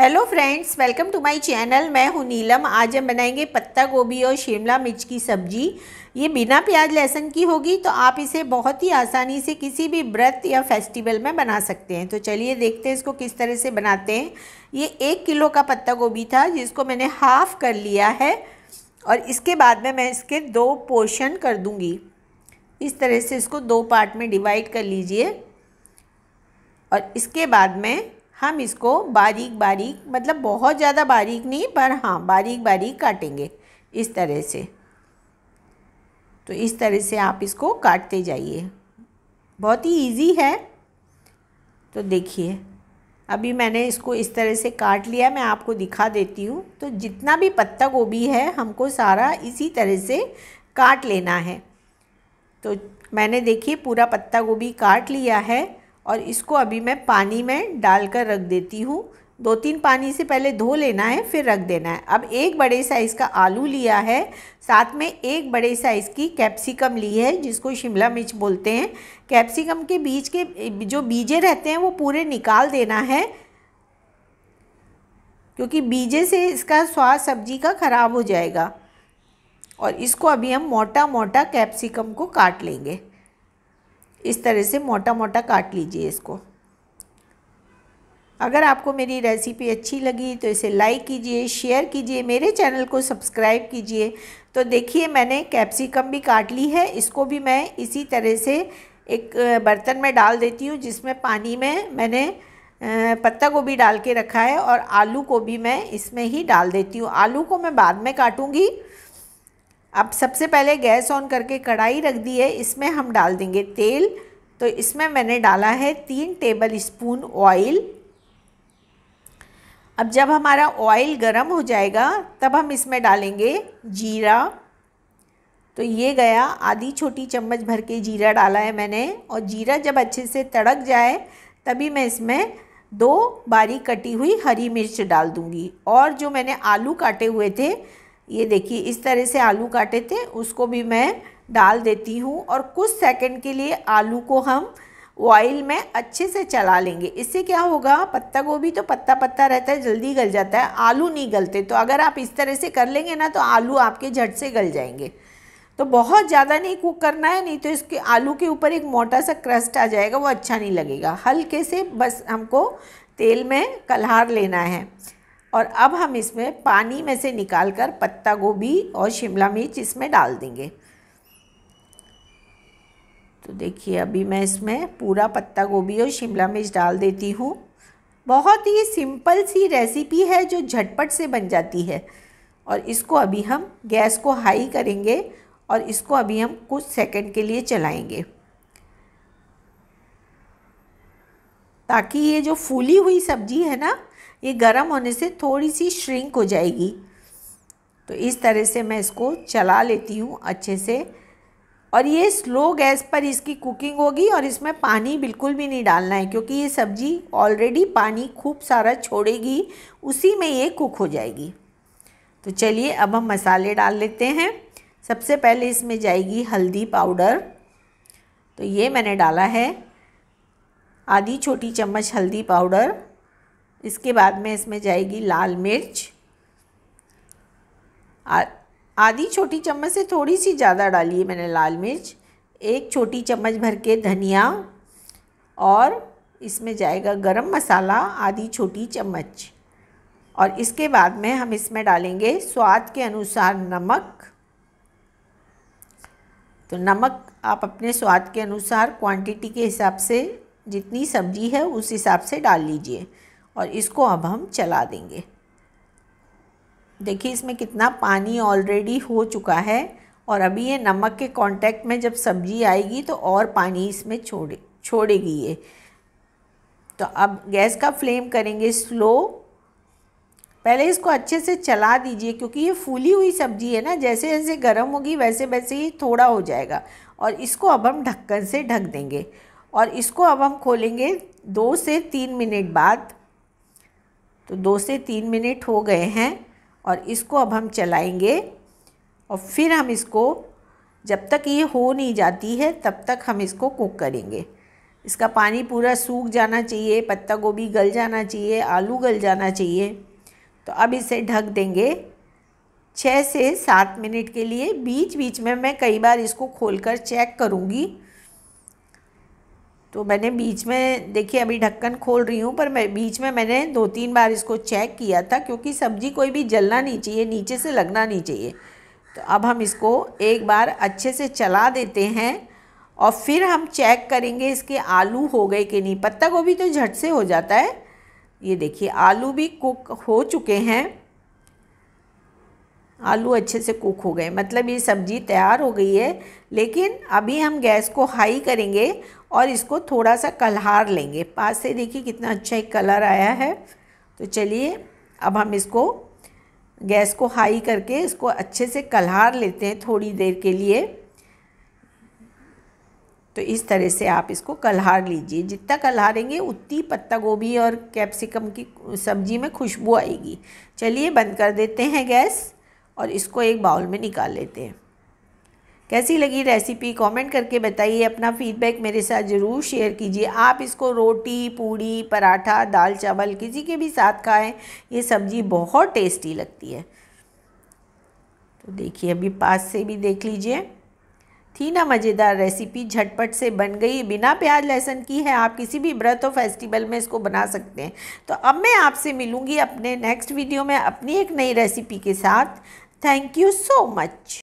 Hello friends welcome to my channel मैं हूं नीलम आज हम बनाएंगे पत्ता गोभी और शिमला मिर्च की सब्जी ये बिना प्याज लहसुन की होगी तो आप इसे बहुत ही आसानी से किसी भी व्रत या फेस्टिवल में बना सकते हैं तो चलिए देखते हैं इसको किस तरह से बनाते हैं ये एक किलो का पत्ता गोभी था जिसको मैंने हाफ़ कर लिया है और इसके बाद में मैं इसके दो पोर्शन कर दूँगी इस तरह से इसको दो पार्ट में डिवाइड कर लीजिए और इसके बाद में हम इसको बारीक बारीक मतलब बहुत ज़्यादा बारीक नहीं पर हाँ बारीक बारीक काटेंगे इस तरह से तो इस तरह से आप इसको काटते जाइए बहुत ही इजी है तो देखिए अभी मैंने इसको इस तरह से काट लिया मैं आपको दिखा देती हूँ तो जितना भी पत्ता गोभी है हमको सारा इसी तरह से काट लेना है तो मैंने देखिए पूरा पत्ता गोभी काट लिया है और इसको अभी मैं पानी में डाल कर रख देती हूँ दो तीन पानी से पहले धो लेना है फिर रख देना है अब एक बड़े साइज़ का आलू लिया है साथ में एक बड़े साइज़ की कैप्सिकम ली है जिसको शिमला मिर्च बोलते हैं कैप्सिकम के बीज के जो बीजे रहते हैं वो पूरे निकाल देना है क्योंकि बीजे से इसका स्वाद सब्जी का ख़राब हो जाएगा और इसको अभी हम मोटा मोटा कैप्सिकम को काट लेंगे इस तरह से मोटा मोटा काट लीजिए इसको अगर आपको मेरी रेसिपी अच्छी लगी तो इसे लाइक कीजिए शेयर कीजिए मेरे चैनल को सब्सक्राइब कीजिए तो देखिए मैंने कैप्सिकम भी काट ली है इसको भी मैं इसी तरह से एक बर्तन में डाल देती हूँ जिसमें पानी में मैंने पत्ता गोभी डाल के रखा है और आलू को भी मैं इसमें ही डाल देती हूँ आलू को मैं बाद में काटूँगी अब सबसे पहले गैस ऑन करके कढ़ाई रख दी है इसमें हम डाल देंगे तेल तो इसमें मैंने डाला है तीन टेबल स्पून ऑयल अब जब हमारा ऑयल गर्म हो जाएगा तब हम इसमें डालेंगे जीरा तो ये गया आधी छोटी चम्मच भर के जीरा डाला है मैंने और जीरा जब अच्छे से तड़क जाए तभी मैं इसमें दो बारीक कटी हुई हरी मिर्च डाल दूँगी और जो मैंने आलू काटे हुए थे ये देखिए इस तरह से आलू काटे थे उसको भी मैं डाल देती हूँ और कुछ सेकंड के लिए आलू को हम ऑयल में अच्छे से चला लेंगे इससे क्या होगा पत्ता गोभी तो पत्ता पत्ता रहता है जल्दी गल जाता है आलू नहीं गलते तो अगर आप इस तरह से कर लेंगे ना तो आलू आपके झट से गल जाएंगे तो बहुत ज़्यादा नहीं कुक करना है नहीं तो इसके आलू के ऊपर एक मोटा सा क्रस्ट आ जाएगा वो अच्छा नहीं लगेगा हल्के से बस हमको तेल में कलहार लेना है और अब हम इसमें पानी में से निकालकर पत्ता गोभी और शिमला मिर्च इसमें डाल देंगे तो देखिए अभी मैं इसमें पूरा पत्ता गोभी और शिमला मिर्च डाल देती हूँ बहुत ही सिंपल सी रेसिपी है जो झटपट से बन जाती है और इसको अभी हम गैस को हाई करेंगे और इसको अभी हम कुछ सेकंड के लिए चलाएंगे ताकि ये जो फूली हुई सब्जी है ना ये गर्म होने से थोड़ी सी श्रिंक हो जाएगी तो इस तरह से मैं इसको चला लेती हूँ अच्छे से और ये स्लो गैस पर इसकी कुकिंग होगी और इसमें पानी बिल्कुल भी नहीं डालना है क्योंकि ये सब्ज़ी ऑलरेडी पानी खूब सारा छोड़ेगी उसी में ये कुक हो जाएगी तो चलिए अब हम मसाले डाल लेते हैं सबसे पहले इसमें जाएगी हल्दी पाउडर तो ये मैंने डाला है आधी छोटी चम्मच हल्दी पाउडर इसके बाद में इसमें जाएगी लाल मिर्च आधी छोटी चम्मच से थोड़ी सी ज़्यादा डाली है मैंने लाल मिर्च एक छोटी चम्मच भर के धनिया और इसमें जाएगा गरम मसाला आधी छोटी चम्मच और इसके बाद में हम इसमें डालेंगे स्वाद के अनुसार नमक तो नमक आप अपने स्वाद के अनुसार क्वांटिटी के हिसाब से जितनी सब्जी है उस हिसाब से डाल लीजिए और इसको अब हम चला देंगे देखिए इसमें कितना पानी ऑलरेडी हो चुका है और अभी ये नमक के कांटेक्ट में जब सब्ज़ी आएगी तो और पानी इसमें छोड़े छोड़ेगी ये तो अब गैस का फ्लेम करेंगे स्लो पहले इसको अच्छे से चला दीजिए क्योंकि ये फूली हुई सब्ज़ी है ना जैसे जैसे गर्म होगी वैसे वैसे ही थोड़ा हो जाएगा और इसको अब हम ढक्कन से ढक देंगे और इसको अब हम खोलेंगे दो से तीन मिनट बाद तो दो से तीन मिनट हो गए हैं और इसको अब हम चलाएंगे और फिर हम इसको जब तक ये हो नहीं जाती है तब तक हम इसको कुक करेंगे इसका पानी पूरा सूख जाना चाहिए पत्ता गोभी गल जाना चाहिए आलू गल जाना चाहिए तो अब इसे ढक देंगे छः से सात मिनट के लिए बीच बीच में मैं कई बार इसको खोलकर चेक करूँगी तो मैंने बीच में देखिए अभी ढक्कन खोल रही हूँ पर मैं बीच में मैंने दो तीन बार इसको चेक किया था क्योंकि सब्ज़ी कोई भी जलना नहीं चाहिए नीचे से लगना नहीं चाहिए तो अब हम इसको एक बार अच्छे से चला देते हैं और फिर हम चेक करेंगे इसके आलू हो गए कि नहीं पत्ता गोभी तो झट से हो जाता है ये देखिए आलू भी कुक हो चुके हैं आलू अच्छे से कुक हो गए मतलब ये सब्ज़ी तैयार हो गई है लेकिन अभी हम गैस को हाई करेंगे और इसको थोड़ा सा कलहार लेंगे पास से देखिए कितना अच्छा एक कलर आया है तो चलिए अब हम इसको गैस को हाई करके इसको अच्छे से कलहार लेते हैं थोड़ी देर के लिए तो इस तरह से आप इसको कलहार लीजिए जितना कलहारेंगे उतनी पत्ता गोभी और कैप्सिकम की सब्ज़ी में खुशबू आएगी चलिए बंद कर देते हैं गैस और इसको एक बाउल में निकाल लेते हैं कैसी लगी रेसिपी कमेंट करके बताइए अपना फीडबैक मेरे साथ ज़रूर शेयर कीजिए आप इसको रोटी पूड़ी पराठा दाल चावल किसी के भी साथ खाएं ये सब्ज़ी बहुत टेस्टी लगती है तो देखिए अभी पास से भी देख लीजिए थी ना मज़ेदार रेसिपी झटपट से बन गई बिना प्याज लहसुन की है आप किसी भी व्रत और फेस्टिवल में इसको बना सकते हैं तो अब मैं आपसे मिलूँगी अपने नेक्स्ट वीडियो में अपनी एक नई रेसिपी के साथ Thank you so much.